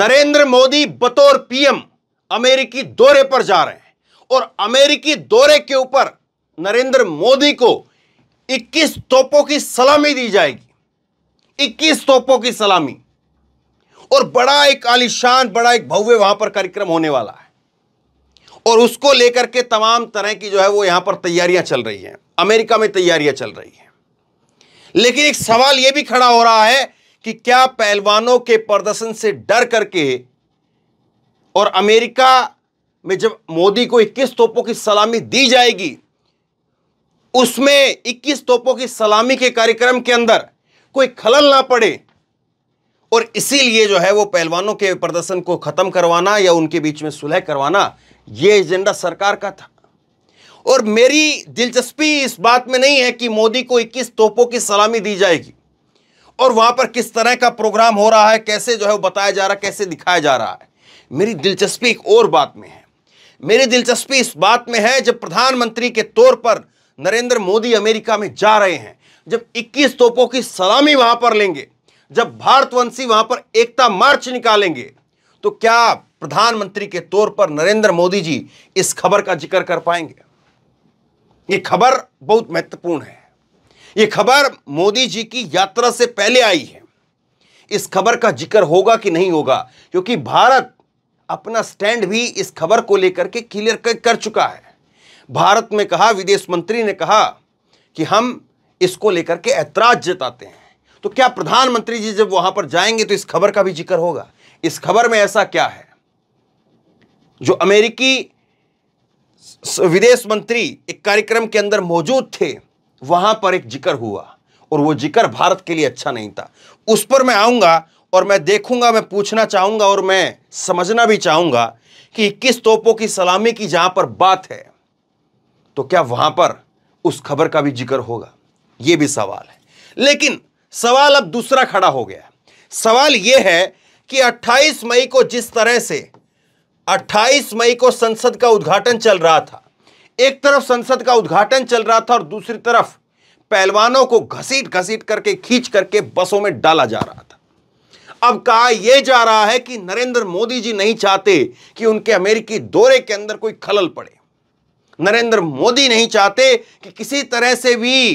नरेंद्र मोदी बतौर पीएम अमेरिकी दौरे पर जा रहे हैं और अमेरिकी दौरे के ऊपर नरेंद्र मोदी को 21 तोपों की सलामी दी जाएगी 21 तोपों की सलामी और बड़ा एक आलिशान बड़ा एक भव्य वहां पर कार्यक्रम होने वाला है और उसको लेकर के तमाम तरह की जो है वो यहां पर तैयारियां चल रही हैं अमेरिका में तैयारियां चल रही हैं लेकिन एक सवाल यह भी खड़ा हो रहा है कि क्या पहलवानों के प्रदर्शन से डर करके और अमेरिका में जब मोदी को 21 तोपों की सलामी दी जाएगी उसमें 21 तोपों की सलामी के कार्यक्रम के अंदर कोई खलल ना पड़े और इसीलिए जो है वो पहलवानों के प्रदर्शन को ख़त्म करवाना या उनके बीच में सुलह करवाना ये एजेंडा सरकार का था और मेरी दिलचस्पी इस बात में नहीं है कि मोदी को 21 तोपों की सलामी दी जाएगी और वहां पर किस तरह का प्रोग्राम हो रहा है कैसे जो है वो बताया जा रहा है कैसे दिखाया जा रहा है मेरी दिलचस्पी एक और बात में है मेरी दिलचस्पी इस बात में है जब प्रधानमंत्री के तौर पर नरेंद्र मोदी अमेरिका में जा रहे हैं जब 21 तोपों की सलामी वहां पर लेंगे जब भारतवंशी वहां पर एकता मार्च निकालेंगे तो क्या प्रधानमंत्री के तौर पर नरेंद्र मोदी जी इस खबर का जिक्र कर पाएंगे ये खबर बहुत महत्वपूर्ण है ये खबर मोदी जी की यात्रा से पहले आई है इस खबर का जिक्र होगा कि नहीं होगा क्योंकि भारत अपना स्टैंड भी इस खबर को लेकर के क्लियर कर चुका है भारत में कहा विदेश मंत्री ने कहा कि हम इसको लेकर के ऐतराज जताते हैं तो क्या प्रधानमंत्री जी जब वहां पर जाएंगे तो इस खबर का भी जिक्र होगा इस खबर में ऐसा क्या है जो अमेरिकी विदेश मंत्री एक कार्यक्रम के अंदर मौजूद थे वहां पर एक जिक्र हुआ और वो जिक्र भारत के लिए अच्छा नहीं था उस पर मैं आऊंगा और मैं देखूंगा मैं पूछना चाहूंगा और मैं समझना भी चाहूंगा कि इक्कीस तोपों की सलामी की जहां पर बात है तो क्या वहां पर उस खबर का भी जिक्र होगा यह भी सवाल है लेकिन सवाल अब दूसरा खड़ा हो गया सवाल यह है कि 28 मई को जिस तरह से 28 मई को संसद का उद्घाटन चल रहा था एक तरफ संसद का उद्घाटन चल रहा था और दूसरी तरफ पहलवानों को घसीट घसीट करके खींच करके बसों में डाला जा रहा था अब कहा यह जा रहा है कि नरेंद्र मोदी जी नहीं चाहते कि उनके अमेरिकी दौरे के अंदर कोई खलल पड़े नरेंद्र मोदी नहीं चाहते कि किसी तरह से भी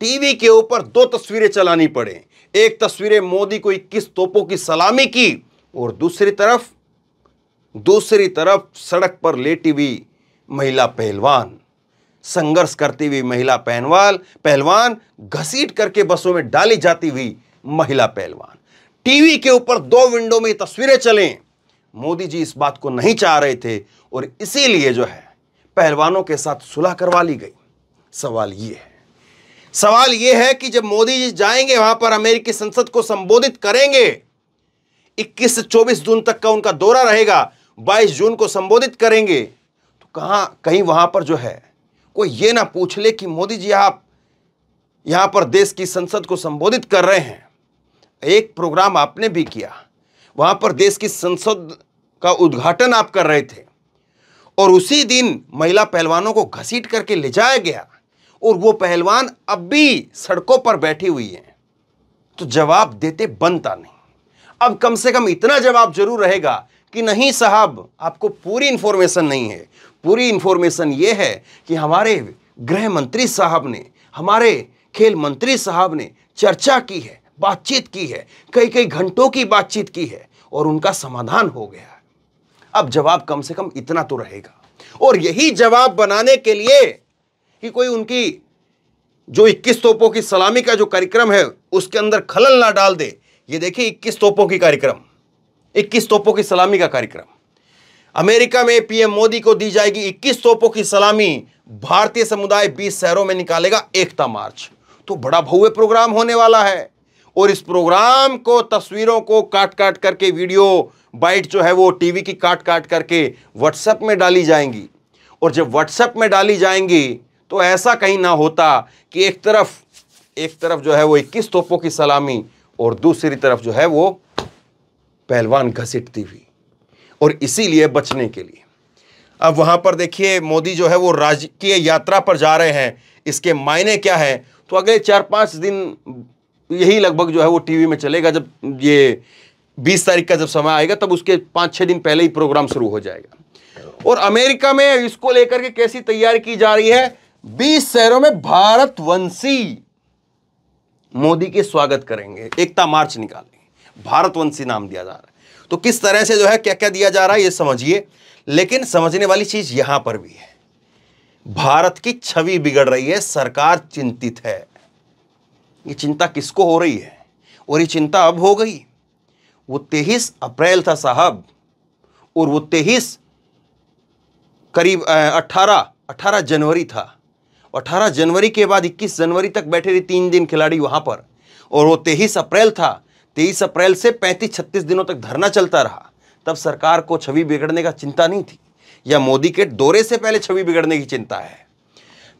टीवी के ऊपर दो तस्वीरें चलानी पड़े एक तस्वीरें मोदी को इक्कीस तोपों की सलामी की और दूसरी तरफ दूसरी तरफ सड़क पर लेटी हुई महिला पहलवान संघर्ष करती हुई महिला पहलवान पहलवान घसीट करके बसों में डाली जाती हुई महिला पहलवान टीवी के ऊपर दो विंडो में तस्वीरें चलें मोदी जी इस बात को नहीं चाह रहे थे और इसीलिए जो है पहलवानों के साथ सुलह करवा ली गई सवाल यह है सवाल यह है कि जब मोदी जी जाएंगे वहां पर अमेरिकी संसद को संबोधित करेंगे 21 से 24 जून तक का उनका दौरा रहेगा 22 जून को संबोधित करेंगे कहाँ कहीं वहाँ पर जो है कोई ये ना पूछ ले कि मोदी जी आप यहाँ पर देश की संसद को संबोधित कर रहे हैं एक प्रोग्राम आपने भी किया वहाँ पर देश की संसद का उद्घाटन आप कर रहे थे और उसी दिन महिला पहलवानों को घसीट करके ले जाया गया और वो पहलवान अब भी सड़कों पर बैठी हुई हैं तो जवाब देते बनता नहीं अब कम से कम इतना जवाब जरूर रहेगा कि नहीं साहब आपको पूरी इंफॉर्मेशन नहीं है पूरी इन्फॉर्मेशन ये है कि हमारे गृह मंत्री साहब ने हमारे खेल मंत्री साहब ने चर्चा की है बातचीत की है कई कई घंटों की बातचीत की है और उनका समाधान हो गया है अब जवाब कम से कम इतना तो रहेगा और यही जवाब बनाने के लिए कि कोई उनकी जो 21 तोपों की सलामी का जो कार्यक्रम है उसके अंदर खलल ना डाल दे ये देखिए 21 तोपों की कार्यक्रम 21 तोपों की सलामी का कार्यक्रम अमेरिका में पीएम मोदी को दी जाएगी 21 तोपों की सलामी भारतीय समुदाय 20 शहरों में निकालेगा एकता मार्च तो बड़ा भव्य प्रोग्राम होने वाला है और इस प्रोग्राम को तस्वीरों को काट काट करके वीडियो बाइट जो है वो टीवी की काट काट करके व्हाट्सएप में डाली जाएंगी और जब व्हाट्सएप में डाली जाएंगी तो ऐसा कहीं ना होता कि एक तरफ एक तरफ जो है वो इक्कीस तोपों की सलामी और दूसरी तरफ जो है वो पहलवान घसीटती हुई और इसीलिए बचने के लिए अब वहां पर देखिए मोदी जो है वो राजकीय यात्रा पर जा रहे हैं इसके मायने क्या है तो अगले चार पांच दिन यही लगभग जो है वो टीवी में चलेगा जब ये बीस तारीख का जब समय आएगा तब उसके पांच छह दिन पहले ही प्रोग्राम शुरू हो जाएगा और अमेरिका में इसको लेकर के कैसी तैयारी की जा रही है बीस शहरों में भारतवंशी मोदी के स्वागत करेंगे एकता मार्च निकालेंगे भारतवंशी नाम दिया जा रहा है तो किस तरह से जो है क्या क्या दिया जा रहा है ये समझिए लेकिन समझने वाली चीज़ यहां पर भी है भारत की छवि बिगड़ रही है सरकार चिंतित है ये चिंता किसको हो रही है और ये चिंता अब हो गई वो तेईस अप्रैल था साहब और वो तेईस करीब अट्ठारह अट्ठारह जनवरी था अट्ठारह जनवरी के बाद इक्कीस जनवरी तक बैठे रही तीन दिन खिलाड़ी वहां पर और वो तेईस अप्रैल था तेईस अप्रैल से पैंतीस छत्तीस दिनों तक धरना चलता रहा तब सरकार को छवि बिगड़ने का चिंता नहीं थी या मोदी के दौरे से पहले छवि बिगड़ने की चिंता है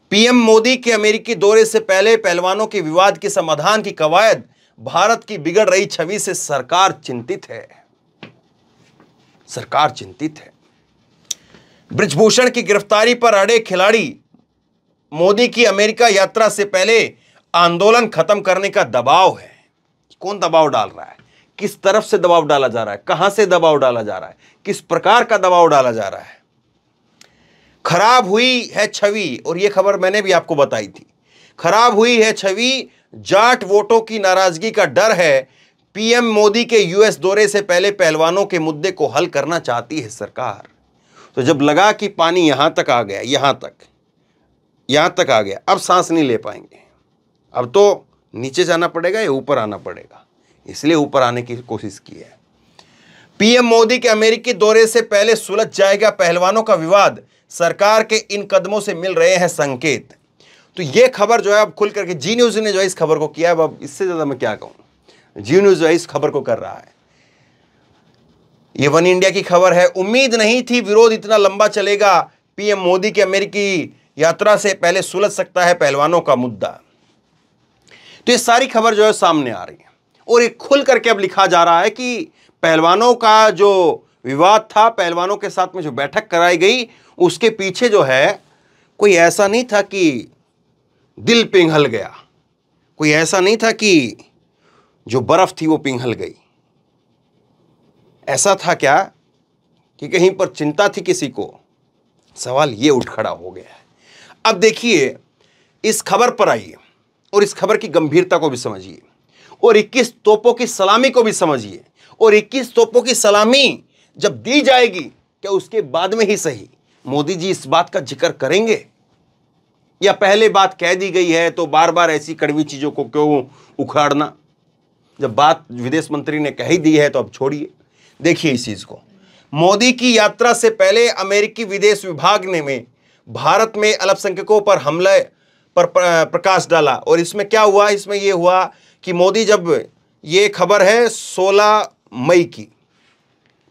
पीएम मोदी के अमेरिकी दौरे से पहले पहलवानों के विवाद के समाधान की कवायद भारत की बिगड़ रही छवि से सरकार चिंतित है सरकार चिंतित है ब्रजभूषण की गिरफ्तारी पर अड़े खिलाड़ी मोदी की अमेरिका यात्रा से पहले आंदोलन खत्म करने का दबाव है कौन दबाव डाल रहा है किस तरफ से दबाव डाला जा रहा है कहां से दबाव डाला जा रहा है किस प्रकार का दबाव डाला जा रहा है खराब हुई है छवि और यह खबर मैंने भी आपको बताई थी खराब हुई है छवि जाट वोटों की नाराजगी का डर है पीएम मोदी के यूएस दौरे से पहले पहलवानों के मुद्दे को हल करना चाहती है सरकार तो जब लगा कि पानी यहां तक आ गया यहां तक यहां तक आ गया अब सांस नहीं ले पाएंगे अब तो नीचे जाना पड़ेगा या ऊपर आना पड़ेगा इसलिए ऊपर आने की कोशिश की है पीएम मोदी के अमेरिकी दौरे से पहले सुलझ जाएगा पहलवानों का विवाद सरकार के इन कदमों से मिल रहे हैं संकेत तो यह खबर जो है अब खुल करके जी न्यूज़ ने जो है इस खबर को किया है अब इससे ज़्यादा मैं क्या कहूँ जी न्यूज़ इस खबर को कर रहा है ये वन इंडिया की खबर है उम्मीद नहीं थी विरोध इतना लंबा चलेगा पीएम मोदी की अमेरिकी यात्रा से पहले सुलझ सकता है पहलवानों का मुद्दा तो ये सारी खबर जो है सामने आ रही है और ये खुल करके अब लिखा जा रहा है कि पहलवानों का जो विवाद था पहलवानों के साथ में जो बैठक कराई गई उसके पीछे जो है कोई ऐसा नहीं था कि दिल पिघल गया कोई ऐसा नहीं था कि जो बर्फ थी वो पिघल गई ऐसा था क्या कि कहीं पर चिंता थी किसी को सवाल ये उठ खड़ा हो गया है अब देखिए इस खबर पर आइए और इस खबर की गंभीरता को भी समझिए और 21 तोपों की सलामी को भी समझिए और 21 तोपों की सलामी जब दी जाएगी क्या उसके बाद में ही सही मोदी जी इस बात का जिक्र करेंगे या पहले बात कह दी गई है तो बार बार ऐसी कड़वी चीज़ों को क्यों उखाड़ना जब बात विदेश मंत्री ने कही दी है तो अब छोड़िए देखिए इस चीज़ को मोदी की यात्रा से पहले अमेरिकी विदेश विभाग ने में भारत में अल्पसंख्यकों पर हमले पर प्रकाश डाला और इसमें क्या हुआ इसमें यह हुआ कि मोदी जब ये खबर है 16 मई की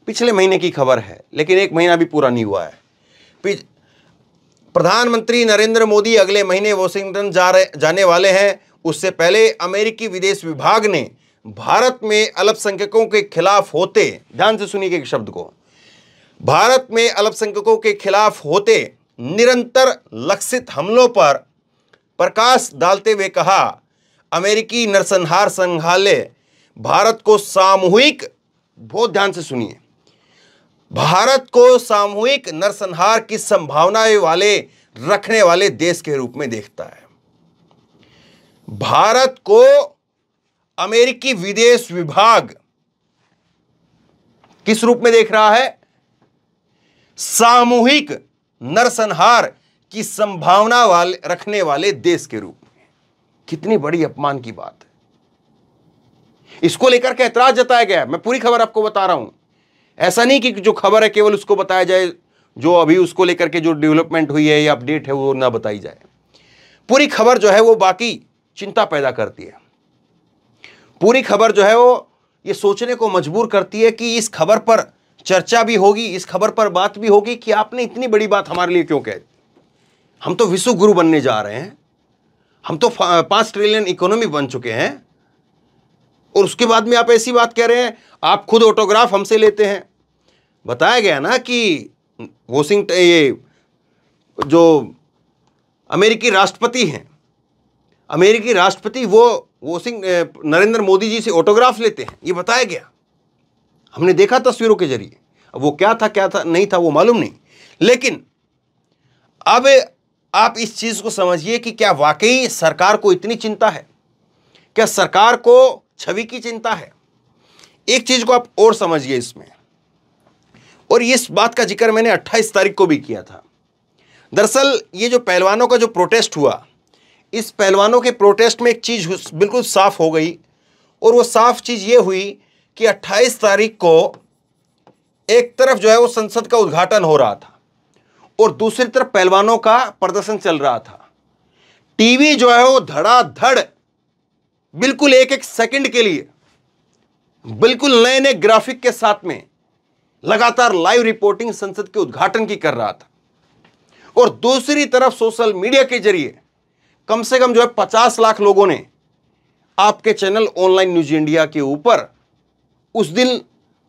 पिछले महीने की खबर है लेकिन एक महीना भी पूरा नहीं हुआ है प्रधानमंत्री नरेंद्र मोदी अगले महीने वॉशिंगटन जा रहे जाने वाले हैं उससे पहले अमेरिकी विदेश विभाग ने भारत में अल्पसंख्यकों के खिलाफ होते ध्यान से सुनिए एक शब्द को भारत में अल्पसंख्यकों के खिलाफ होते निरंतर लक्षित हमलों पर प्रकाश डालते हुए कहा अमेरिकी नरसंहार संग्रहालय भारत को सामूहिक बहुत ध्यान से सुनिए भारत को सामूहिक नरसंहार की संभावनाएं वाले रखने वाले देश के रूप में देखता है भारत को अमेरिकी विदेश विभाग किस रूप में देख रहा है सामूहिक नरसंहार की संभावना वाले रखने वाले देश के रूप में कितनी बड़ी अपमान की बात है इसको लेकर के ऐतराज जताया गया मैं पूरी खबर आपको बता रहा हूं ऐसा नहीं कि जो खबर है केवल उसको बताया जाए जो अभी उसको लेकर के जो डेवलपमेंट हुई है या अपडेट है वो ना बताई जाए पूरी खबर जो है वो बाकी चिंता पैदा करती है पूरी खबर जो है वो ये सोचने को मजबूर करती है कि इस खबर पर चर्चा भी होगी इस खबर पर बात भी होगी कि आपने इतनी बड़ी बात हमारे लिए क्यों कह दी हम तो विश्व गुरु बनने जा रहे हैं हम तो पांच ट्रिलियन इकोनॉमी बन चुके हैं और उसके बाद में आप ऐसी बात कह रहे हैं आप खुद ऑटोग्राफ हमसे लेते हैं बताया गया ना कि वॉशिंगटन ये जो अमेरिकी राष्ट्रपति हैं अमेरिकी राष्ट्रपति वो वॉशिंग नरेंद्र मोदी जी से ऑटोग्राफ लेते हैं ये बताया गया हमने देखा तस्वीरों के जरिए अब वो क्या था क्या था नहीं था वो मालूम नहीं लेकिन अब आप इस चीज़ को समझिए कि क्या वाकई सरकार को इतनी चिंता है क्या सरकार को छवि की चिंता है एक चीज़ को आप और समझिए इसमें और इस बात का जिक्र मैंने 28 तारीख को भी किया था दरअसल ये जो पहलवानों का जो प्रोटेस्ट हुआ इस पहलवानों के प्रोटेस्ट में एक चीज़ बिल्कुल साफ़ हो गई और वो साफ चीज़ ये हुई कि 28 तारीख को एक तरफ जो है वो संसद का उद्घाटन हो रहा था और दूसरी तरफ पहलवानों का प्रदर्शन चल रहा था टीवी जो है वो धड़ाधड़ बिल्कुल एक एक सेकंड के लिए बिल्कुल नए नए ग्राफिक के साथ में लगातार लाइव रिपोर्टिंग संसद के उद्घाटन की कर रहा था और दूसरी तरफ सोशल मीडिया के जरिए कम से कम जो है पचास लाख लोगों ने आपके चैनल ऑनलाइन न्यूज इंडिया के ऊपर उस दिन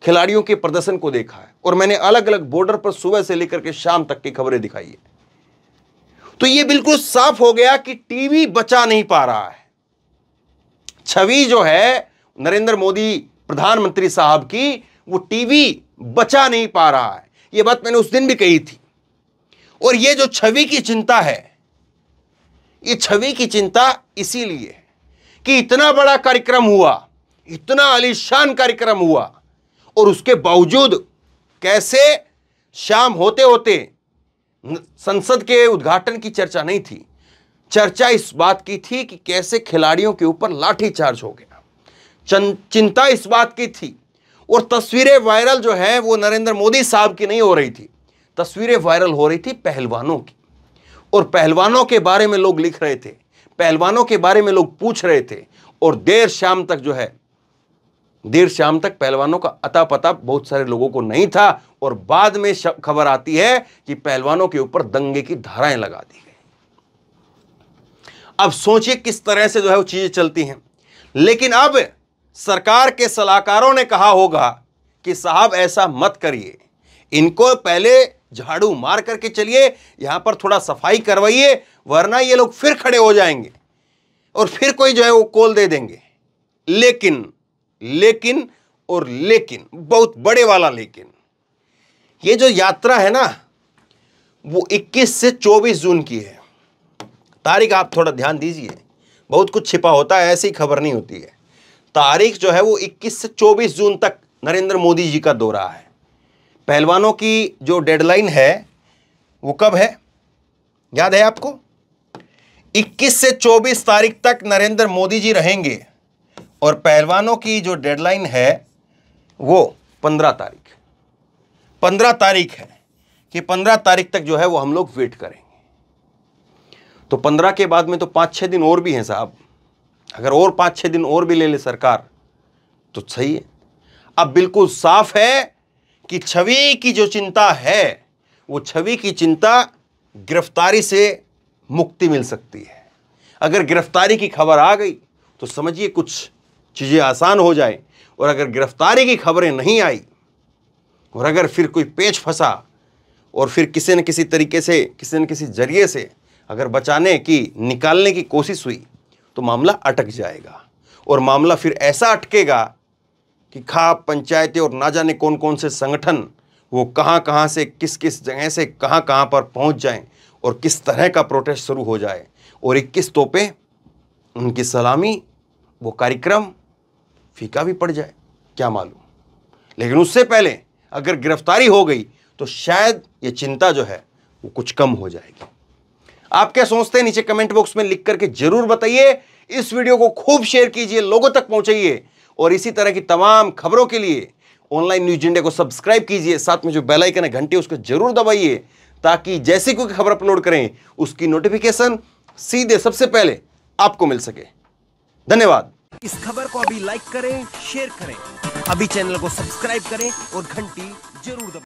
खिलाड़ियों के प्रदर्शन को देखा है और मैंने अलग अलग बॉर्डर पर सुबह से लेकर के शाम तक की खबरें दिखाई है तो यह बिल्कुल साफ हो गया कि टीवी बचा नहीं पा रहा है छवि जो है नरेंद्र मोदी प्रधानमंत्री साहब की वो टीवी बचा नहीं पा रहा है यह बात मैंने उस दिन भी कही थी और यह जो छवि की चिंता है यह छवि की चिंता इसीलिए कि इतना बड़ा कार्यक्रम हुआ इतना आलिशान कार्यक्रम हुआ और उसके बावजूद कैसे शाम होते होते संसद के उद्घाटन की चर्चा नहीं थी चर्चा इस बात की थी कि कैसे खिलाड़ियों के ऊपर लाठीचार्ज हो गया चिंता इस बात की थी और तस्वीरें वायरल जो हैं वो नरेंद्र मोदी साहब की नहीं हो रही थी तस्वीरें वायरल हो रही थी पहलवानों की और पहलवानों के बारे में लोग लिख रहे थे पहलवानों के बारे में लोग पूछ रहे थे और देर शाम तक जो है देर शाम तक पहलवानों का अता पता बहुत सारे लोगों को नहीं था और बाद में खबर आती है कि पहलवानों के ऊपर दंगे की धाराएं लगा दी गई अब सोचिए किस तरह से जो है वो चीजें चलती हैं लेकिन अब सरकार के सलाहकारों ने कहा होगा कि साहब ऐसा मत करिए इनको पहले झाड़ू मार करके चलिए यहां पर थोड़ा सफाई करवाइए वरना ये लोग फिर खड़े हो जाएंगे और फिर कोई जो है वो कोल दे देंगे लेकिन लेकिन और लेकिन बहुत बड़े वाला लेकिन ये जो यात्रा है ना वो 21 से 24 जून की है तारीख आप थोड़ा ध्यान दीजिए बहुत कुछ छिपा होता है ऐसी खबर नहीं होती है तारीख जो है वो 21 से 24 जून तक नरेंद्र मोदी जी का दौरा है पहलवानों की जो डेडलाइन है वो कब है याद है आपको 21 से 24 तारीख तक नरेंद्र मोदी जी रहेंगे और पहलवानों की जो डेडलाइन है वो पंद्रह तारीख पंद्रह तारीख है कि पंद्रह तारीख तक जो है वो हम लोग वेट करेंगे तो पंद्रह के बाद में तो पाँच छः दिन और भी हैं साहब अगर और पाँच छः दिन और भी ले ले सरकार तो सही है अब बिल्कुल साफ है कि छवि की जो चिंता है वो छवि की चिंता गिरफ्तारी से मुक्ति मिल सकती है अगर गिरफ्तारी की खबर आ गई तो समझिए कुछ चीज़ें आसान हो जाएं और अगर गिरफ्तारी की खबरें नहीं आई और अगर फिर कोई पेच फंसा और फिर किसी न किसी तरीके से किसी न किसी जरिए से अगर बचाने की निकालने की कोशिश हुई तो मामला अटक जाएगा और मामला फिर ऐसा अटकेगा कि खाप पंचायतें और ना जाने कौन कौन से संगठन वो कहाँ कहाँ से किस किस जगह से कहाँ कहाँ पर पहुँच जाएँ और किस तरह का प्रोटेस्ट शुरू हो जाए और इक्कीस तोपें उनकी सलामी वो कार्यक्रम फीका भी पड़ जाए क्या मालूम लेकिन उससे पहले अगर गिरफ्तारी हो गई तो शायद ये चिंता जो है वो कुछ कम हो जाएगी आप क्या सोचते हैं नीचे कमेंट बॉक्स में लिख करके जरूर बताइए इस वीडियो को खूब शेयर कीजिए लोगों तक पहुंचाइए और इसी तरह की तमाम खबरों के लिए ऑनलाइन न्यूज इंडिया को सब्सक्राइब कीजिए साथ में जो बेल आइकन है घंटे उसको जरूर दबाइए ताकि जैसी कोई खबर अपलोड करें उसकी नोटिफिकेशन सीधे सबसे पहले आपको मिल सके धन्यवाद इस खबर को अभी लाइक करें शेयर करें अभी चैनल को सब्सक्राइब करें और घंटी जरूर दबाएं